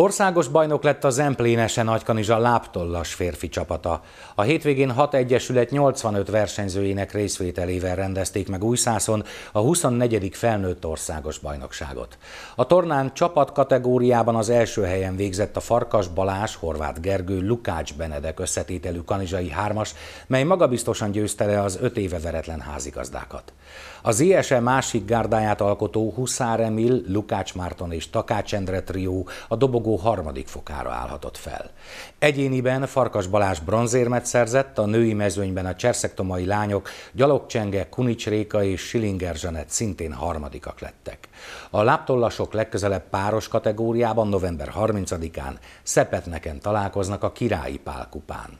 Országos bajnok lett a Zemplénese Nagykanizsa láptollas férfi csapata. A hétvégén hat egyesület 85 versenyzőjének részvételével rendezték meg Újszászon a 24. felnőtt országos bajnokságot. A tornán csapat kategóriában az első helyen végzett a Farkas Balás, Horváth Gergő, Lukács Benedek összetételű kanizsai hármas, mely magabiztosan győzte le az öt éve veretlen házigazdákat. Az ISE másik gárdáját alkotó Huszár Emil, Lukács Márton és Takács Endre trió a dobogó dobogó harmadik fokára állhatott fel. Egyéniben Farkas Balázs bronzérmet szerzett, a női mezőnyben a cserszektomai lányok Gyalogcsenge, Kunics Réka és Silinger Zsanett szintén harmadikak lettek. A láptollasok legközelebb páros kategóriában november 30-án Szepetneken találkoznak a Királyi Pálkupán.